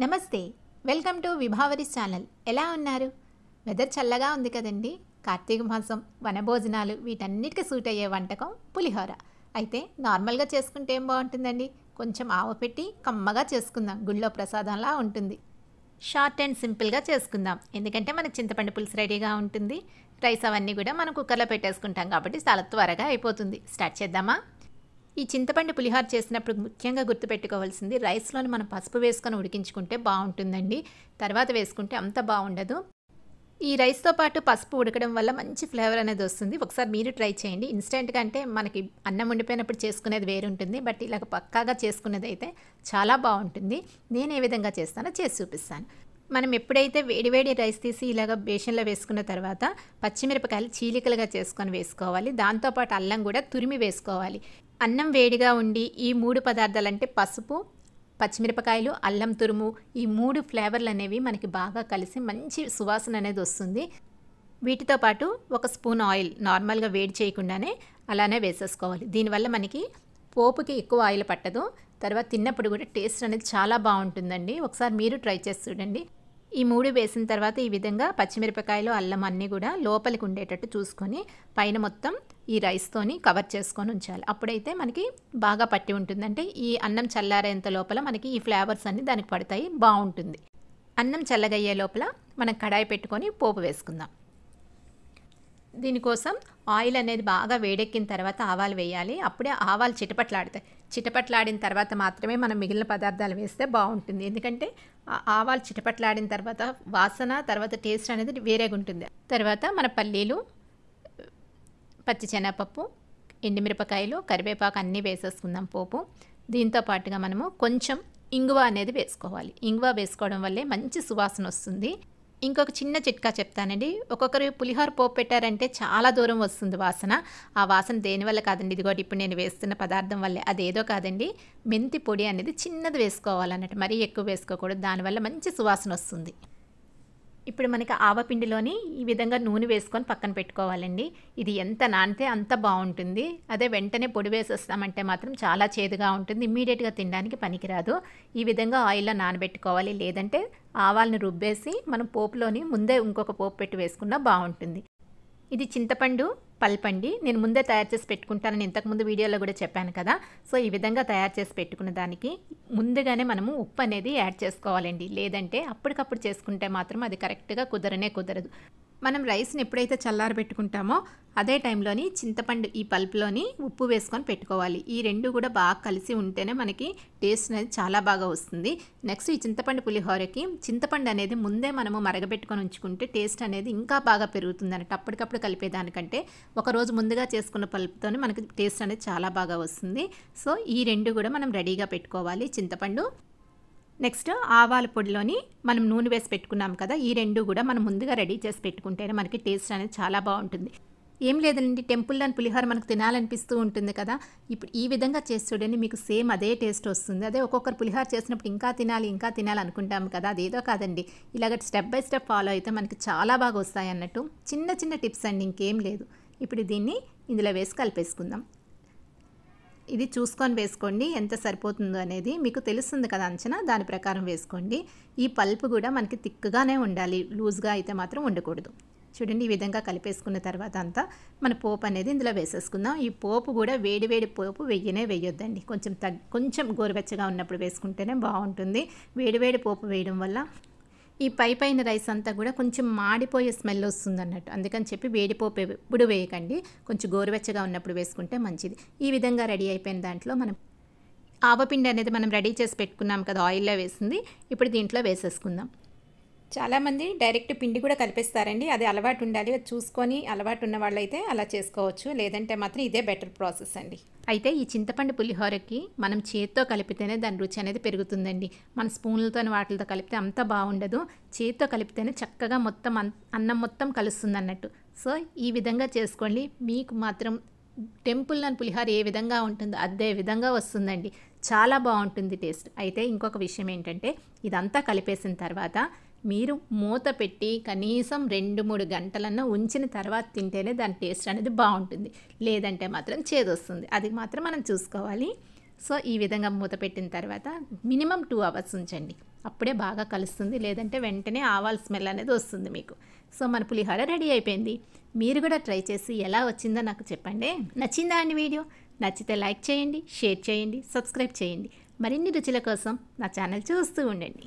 నమస్తే welcome to Vibhavari channel ఎలా ఉన్నారు వెదర్ చల్లగా ఉంది కదండి కార్తీక మాసం వనభోజనాలు వీటన్నిటికీ సూట్ అయ్యే వంటకం పులిహోర అయితే నార్మల్గా చేసుకుంటే ఏం బాగుంటుందండి కొంచెం ఆవ పెట్టి కమ్మగా చేసుకుందాం గుళ్ళో ప్రసాదంలా ఉంటుంది షార్ట్ అండ్ సింపుల్గా చేసుకుందాం ఎందుకంటే మనకు చింతపండు పులుసు రెడీగా ఉంటుంది రైస్ అవన్నీ కూడా మనం కుక్కర్లో పెట్టేసుకుంటాం కాబట్టి చాలా త్వరగా అయిపోతుంది స్టార్ట్ చేద్దామా ఈ చింతపండు పులిహార చేసినప్పుడు ముఖ్యంగా గుర్తుపెట్టుకోవాల్సింది రైస్లోని మనం పసుపు వేసుకొని ఉడికించుకుంటే బాగుంటుందండి తర్వాత వేసుకుంటే అంత బాగుండదు ఈ రైస్తో పాటు పసుపు ఉడకడం వల్ల మంచి ఫ్లేవర్ అనేది వస్తుంది ఒకసారి మీరు ట్రై చేయండి ఇన్స్టెంట్గా అంటే మనకి అన్నం ఉండిపోయినప్పుడు చేసుకునేది వేరుంటుంది బట్ ఇలాగ పక్కాగా చేసుకునేది అయితే చాలా బాగుంటుంది నేను ఏ విధంగా చేస్తానో చేసి చూపిస్తాను మనం ఎప్పుడైతే వేడివేడి రైస్ తీసి ఇలాగ బేషన్లో వేసుకున్న తర్వాత పచ్చిమిరపకాయలు చీలికలుగా చేసుకొని వేసుకోవాలి దాంతోపాటు అల్లం కూడా తురిమి వేసుకోవాలి అన్నం వేడిగా ఉండి ఈ మూడు పదార్థాలంటే పసుపు పచ్చిమిరపకాయలు అల్లం తురుము ఈ మూడు ఫ్లేవర్లు అనేవి మనకి బాగా కలిసి మంచి సువాసన అనేది వస్తుంది వీటితో పాటు ఒక స్పూన్ ఆయిల్ నార్మల్గా వేడి చేయకుండానే అలానే వేసేసుకోవాలి దీనివల్ల మనకి పోపుకి ఎక్కువ ఆయిల్ పట్టదు తర్వాత తిన్నప్పుడు కూడా టేస్ట్ అనేది చాలా బాగుంటుందండి ఒకసారి మీరు ట్రై చేసి చూడండి ఈ మూడు వేసిన తర్వాత ఈ విధంగా పచ్చిమిరపకాయలు అల్లం అన్నీ కూడా లోపలికి ఉండేటట్టు చూసుకొని పైన మొత్తం ఈ రైస్తోని కవర్ చేసుకొని ఉంచాలి అప్పుడైతే మనకి బాగా పట్టి ఉంటుందంటే ఈ అన్నం చల్లారేంత లోపల మనకి ఈ ఫ్లేవర్స్ అన్నీ దానికి పడతాయి బాగుంటుంది అన్నం చల్లగయ్యే లోపల మనం కడాయి పెట్టుకొని పోపు వేసుకుందాం దీనికోసం ఆయిల్ అనేది బాగా వేడెక్కిన తర్వాత ఆవాలు వేయాలి అప్పుడే ఆవాలు చిటపట్లాడతాయి చిటపట్లాడిన తర్వాత మాత్రమే మనం మిగిలిన పదార్థాలు వేస్తే బాగుంటుంది ఎందుకంటే ఆవాలు చిటపట్లాడిన తర్వాత వాసన తర్వాత టేస్ట్ అనేది వేరేగా ఉంటుంది తర్వాత మన పల్లీలు పచ్చిశనగపప్పు మిరపకాయలు కరివేపాకు అన్నీ వేసేసుకుందాం పోపు దీంతో పాటుగా మనము కొంచెం ఇంగువ అనేది వేసుకోవాలి ఇంగువ వేసుకోవడం వల్లే మంచి సువాసన వస్తుంది ఇంకొక చిన్న చిట్కా చెప్తానండి ఒక్కొక్కరు పులిహోర పోపు పెట్టారంటే చాలా దూరం వస్తుంది వాసన ఆ వాసన దేనివల్ల కాదండి కూడా ఇప్పుడు నేను వేస్తున్న పదార్థం వల్లే అదేదో కాదండి మెంతి పొడి అనేది చిన్నది వేసుకోవాలన్నట్టు మరీ ఎక్కువ వేసుకోకూడదు దానివల్ల మంచి సువాసన వస్తుంది ఇప్పుడు మనకి ఆవపిండిలోని ఈ విధంగా నూనె వేసుకొని పక్కన పెట్టుకోవాలండి ఇది ఎంత నానితే అంత బాగుంటుంది అదే వెంటనే పొడి వేసేస్తామంటే మాత్రం చాలా చేదుగా ఉంటుంది ఇమ్మీడియట్గా తినడానికి పనికిరాదు ఈ విధంగా ఆయిల్లో నానబెట్టుకోవాలి లేదంటే ఆవాలను రుబ్బేసి మనం పోపులోని ముందే ఇంకొక పోపు పెట్టి వేసుకున్నా బాగుంటుంది ఇది చింతపండు పల్ప్ అండి నేను ముందే తయారు చేసి పెట్టుకుంటానని ఇంతకుముందు వీడియోలో కూడా చెప్పాను కదా సో ఈ విధంగా తయారు చేసి పెట్టుకున్న దానికి ముందుగానే మనము ఉప్పు అనేది యాడ్ చేసుకోవాలండి లేదంటే అప్పటికప్పుడు చేసుకుంటే మాత్రం అది కరెక్ట్గా కుదరనే కుదరదు మనం రైస్ని ఎప్పుడైతే పెట్టుకుంటామో అదే టైంలోని చింతపండు ఈ పల్పులోని ఉప్పు వేసుకొని పెట్టుకోవాలి ఈ రెండు కూడా బాగా కలిసి ఉంటేనే మనకి టేస్ట్ అనేది చాలా బాగా వస్తుంది నెక్స్ట్ ఈ చింతపండు పులిహోరకి చింతపండు అనేది ముందే మనము మరగబెట్టుకొని ఉంచుకుంటే టేస్ట్ అనేది ఇంకా బాగా పెరుగుతుంది అన్నట్టు అప్పటికప్పుడు కలిపేదానికంటే ఒకరోజు ముందుగా చేసుకున్న పల్పుతోనే మనకి టేస్ట్ అనేది చాలా బాగా వస్తుంది సో ఈ రెండు కూడా మనం రెడీగా పెట్టుకోవాలి చింతపండు నెక్స్ట్ ఆవాల పొడిలోని మనం నూనె వేసి పెట్టుకున్నాం కదా ఈ రెండు కూడా మనం ముందుగా రెడీ చేసి పెట్టుకుంటేనే మనకి టేస్ట్ అనేది చాలా బాగుంటుంది ఏం లేదండి టెంపుల్లోని పులిహోర మనకు తినాలనిపిస్తూ ఉంటుంది కదా ఇప్పుడు ఈ విధంగా చేసి చూడండి మీకు సేమ్ అదే టేస్ట్ వస్తుంది అదే ఒక్కొక్కరు పులిహోర చేసినప్పుడు ఇంకా తినాలి ఇంకా తినాలి అనుకుంటాం కదా అదేదో కాదండి ఇలాగ స్టెప్ బై స్టెప్ ఫాలో అయితే మనకి చాలా బాగా వస్తాయి అన్నట్టు చిన్న చిన్న టిప్స్ అండి ఇంకేం లేదు ఇప్పుడు దీన్ని ఇందులో వేసి కలిపేసుకుందాం ఇది చూసుకొని వేసుకోండి ఎంత సరిపోతుందో అనేది మీకు తెలుస్తుంది కదా అంచనా దాని ప్రకారం వేసుకోండి ఈ పల్పు కూడా మనకి తిక్కుగానే ఉండాలి లూజ్గా అయితే మాత్రం ఉండకూడదు చూడండి ఈ విధంగా కలిపేసుకున్న తర్వాత అంతా మన పోపు అనేది ఇందులో వేసేసుకుందాం ఈ పోపు కూడా వేడి వేడి పోపు వెయ్యనే వేయొద్దండి కొంచెం తగ్ కొంచెం గోరువెచ్చగా ఉన్నప్పుడు వేసుకుంటేనే బాగుంటుంది వేడివేడి పోపు వేయడం వల్ల ఈ పై పైన రైస్ అంతా కూడా కొంచెం మాడిపోయే స్మెల్ వస్తుంది అన్నట్టు అందుకని చెప్పి వేడిపోపే ఇప్పుడు వేయకండి కొంచెం గోరువెచ్చగా ఉన్నప్పుడు వేసుకుంటే మంచిది ఈ విధంగా రెడీ అయిపోయిన దాంట్లో మనం ఆవపిండి అనేది మనం రెడీ చేసి పెట్టుకున్నాం కదా ఆయిల్లో వేసింది ఇప్పుడు దీంట్లో వేసేసుకుందాం చాలామంది డైరెక్ట్ పిండి కూడా కలిపేస్తారండి అది అలవాటు ఉండాలి చూసుకొని అలవాటు ఉన్న వాళ్ళైతే అలా చేసుకోవచ్చు లేదంటే మాత్రం ఇదే బెటర్ ప్రాసెస్ అండి అయితే ఈ చింతపండు పులిహోరకి మనం చేత్తో కలిపితేనే దాని రుచి అనేది పెరుగుతుందండి మన స్పూన్లతో వాటితో కలిపితే అంత బాగుండదు చేత్తో కలిపితేనే చక్కగా మొత్తం అన్నం మొత్తం కలుస్తుంది అన్నట్టు సో ఈ విధంగా చేసుకోండి మీకు మాత్రం టెంపుల్ అని పులిహోర ఏ విధంగా ఉంటుందో అదే విధంగా వస్తుందండి చాలా బాగుంటుంది టేస్ట్ అయితే ఇంకొక విషయం ఏంటంటే ఇదంతా కలిపేసిన తర్వాత మీరు మూత పెట్టి కనీసం రెండు మూడు గంటలన్నా ఉంచిన తర్వాత తింటేనే దాని టేస్ట్ అనేది బాగుంటుంది లేదంటే మాత్రం చేదొస్తుంది అది మాత్రం మనం చూసుకోవాలి సో ఈ విధంగా మూత పెట్టిన తర్వాత మినిమం టూ అవర్స్ ఉంచండి అప్పుడే బాగా కలుస్తుంది లేదంటే వెంటనే ఆవాల స్మెల్ అనేది వస్తుంది మీకు సో మన పులిహోర రెడీ అయిపోయింది మీరు కూడా ట్రై చేసి ఎలా వచ్చిందో నాకు చెప్పండి నచ్చిందా అండి వీడియో నచ్చితే లైక్ చేయండి షేర్ చేయండి సబ్స్క్రైబ్ చేయండి మరిన్ని రుచుల కోసం నా ఛానల్ చూస్తూ ఉండండి